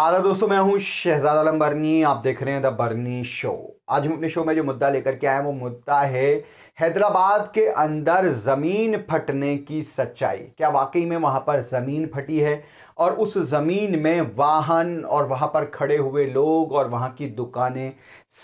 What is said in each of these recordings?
आदा दोस्तों मैं हूं शहजाद आलम बर्नी आप देख रहे हैं द बर्नी शो आज हम अपने शो में जो मुद्दा लेकर के आए हैं वो मुद्दा है हैदराबाद के अंदर ज़मीन फटने की सच्चाई क्या वाकई में वहाँ पर ज़मीन फटी है और उस ज़मीन में वाहन और वहाँ पर खड़े हुए लोग और वहाँ की दुकानें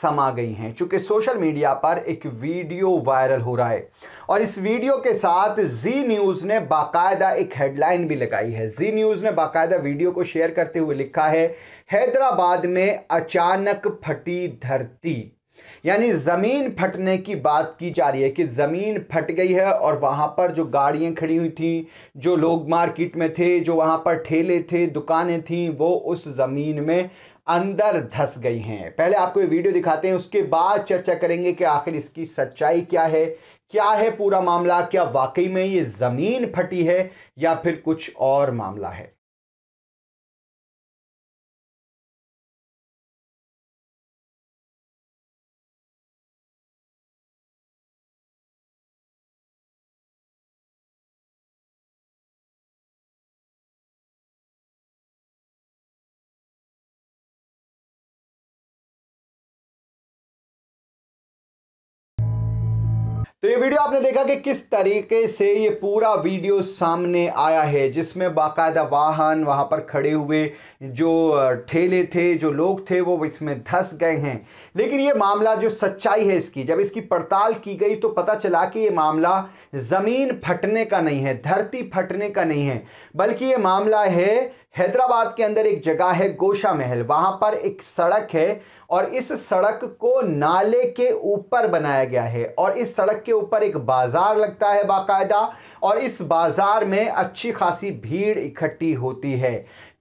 समा गई हैं चूँकि सोशल मीडिया पर एक वीडियो वायरल हो रहा है और इस वीडियो के साथ जी न्यूज़ ने बाकायदा एक हेडलाइन भी लगाई है जी न्यूज़ ने बाकायदा वीडियो को शेयर करते हुए लिखा है हैदराबाद में अचानक फटी धरती यानी ज़मीन फटने की बात की जा रही है कि ज़मीन फट गई है और वहां पर जो गाड़ियां खड़ी हुई थी जो लोग मार्केट में थे जो वहां पर ठेले थे दुकानें थी वो उस ज़मीन में अंदर धस गई हैं पहले आपको ये वीडियो दिखाते हैं उसके बाद चर्चा करेंगे कि आखिर इसकी सच्चाई क्या है क्या है पूरा मामला क्या वाकई में ये ज़मीन फटी है या फिर कुछ और मामला है तो ये वीडियो आपने देखा कि किस तरीके से ये पूरा वीडियो सामने आया है जिसमें बाकायदा वाहन वहाँ पर खड़े हुए जो ठेले थे जो लोग थे वो इसमें धस गए हैं लेकिन ये मामला जो सच्चाई है इसकी जब इसकी पड़ताल की गई तो पता चला कि ये मामला ज़मीन फटने का नहीं है धरती फटने का नहीं है बल्कि ये मामला है हैदराबाद के अंदर एक जगह है गोशा महल वहां पर एक सड़क है और इस सड़क को नाले के ऊपर बनाया गया है और इस सड़क के ऊपर एक बाज़ार लगता है बाकायदा और इस बाज़ार में अच्छी खासी भीड़ इकट्ठी होती है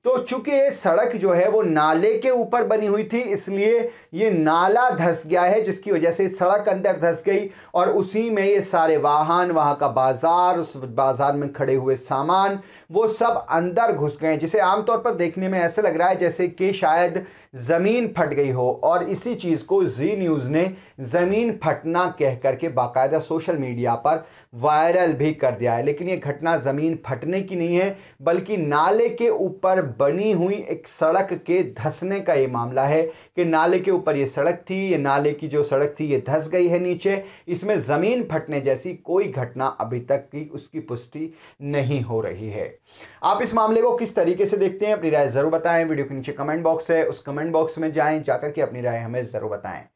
तो चूंकि ये सड़क जो है वो नाले के ऊपर बनी हुई थी इसलिए ये नाला धस गया है जिसकी वजह से सड़क अंदर धस गई और उसी में ये सारे वाहन वहाँ का बाज़ार उस बाज़ार में खड़े हुए सामान वो सब अंदर घुस गए जिसे आमतौर पर देखने में ऐसा लग रहा है जैसे कि शायद ज़मीन फट गई हो और इसी चीज़ को जी न्यूज़ ने ज़मीन फटना कह करके बाकायदा सोशल मीडिया पर वायरल भी कर दिया है लेकिन ये घटना ज़मीन फटने की नहीं है बल्कि नाले के ऊपर बनी हुई एक सड़क के धसने का ये मामला है कि नाले के ऊपर ये सड़क थी ये नाले की जो सड़क थी ये धस गई है नीचे इसमें ज़मीन फटने जैसी कोई घटना अभी तक की उसकी पुष्टि नहीं हो रही है आप इस मामले को किस तरीके से देखते हैं अपनी राय ज़रूर बताएं वीडियो के नीचे कमेंट बॉक्स है उस कमेंट बॉक्स में जाएँ जाकर के अपनी राय हमें ज़रूर बताएं